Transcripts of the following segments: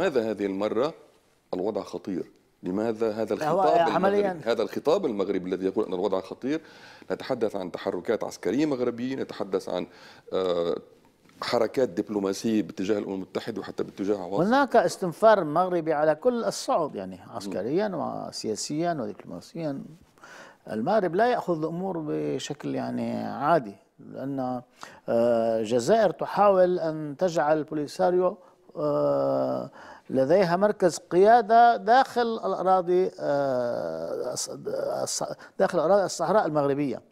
لماذا هذه المرة الوضع خطير لماذا هذا الخطاب هذا الخطاب المغربي الذي يقول ان الوضع خطير نتحدث عن تحركات عسكريه مغربيه نتحدث عن آه، حركات دبلوماسيه باتجاه الامم المتحده وحتى باتجاه عواصم هناك استنفار مغربي على كل الصعد يعني عسكريا وسياسيا ودبلوماسيا المغرب لا ياخذ الامور بشكل يعني عادي لان آه، الجزائر تحاول ان تجعل بوليساريو آه، لديها مركز قياده داخل الاراضي آه، داخل اراضي الصحراء المغربيه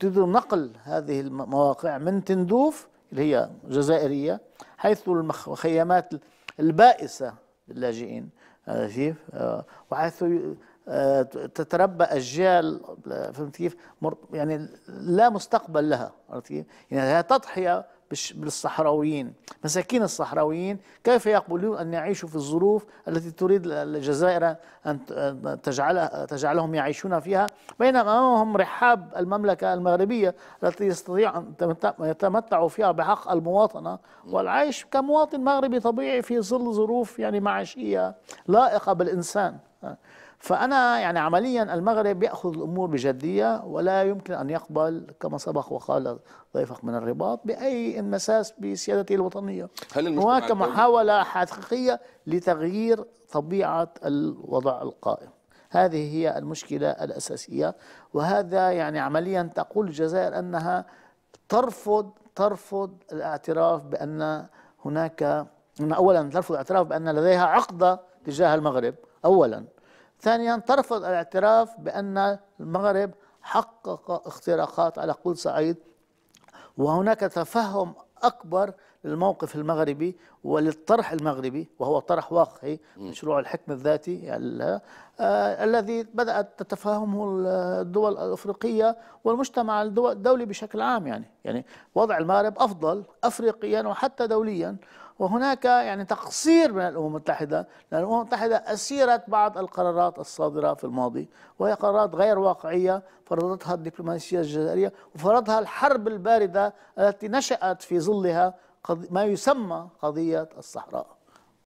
تريد نقل هذه المواقع من تندوف اللي هي جزائريه حيث المخيمات البائسه للاجئين كيف آه، وحيث تتربى اجيال فهمت كيف يعني لا مستقبل لها كيف يعني هي تضحيه بالصحراويين مساكين الصحراويين كيف يقبلون أن يعيشوا في الظروف التي تريد الجزائر أن تجعلها تجعلهم يعيشون فيها بينما أمامهم رحاب المملكة المغربية التي يستطيع أن يتمتعوا فيها بحق المواطنة والعيش كمواطن مغربي طبيعي في ظل ظروف يعني معيشية لائقة بالإنسان فأنا يعني عمليا المغرب يأخذ الأمور بجدية ولا يمكن أن يقبل كما سبق وقال ضيفك من الرباط بأي انمساس بسيادته الوطنية هل هناك محاولة حقيقية لتغيير طبيعة الوضع القائم هذه هي المشكلة الأساسية وهذا يعني عمليا تقول الجزائر أنها ترفض ترفض الاعتراف بأن هناك أولا ترفض الاعتراف بأن لديها عقدة تجاه المغرب أولا ثانيا ترفض الاعتراف بأن المغرب حقق اختراقات على صعيد وهناك تفهم أكبر للموقف المغربي وللطرح المغربي وهو طرح واقعي مشروع الحكم الذاتي آه، الذي بدأت تتفهمه الدول الأفريقية والمجتمع الدولي بشكل عام يعني يعني وضع المغرب أفضل أفريقيا وحتى دوليا وهناك يعني تقصير من الامم المتحده لان الامم المتحده اسيرت بعض القرارات الصادره في الماضي وهي قرارات غير واقعيه فرضتها الدبلوماسيه الجزائريه وفرضها الحرب البارده التي نشات في ظلها ما يسمى قضيه الصحراء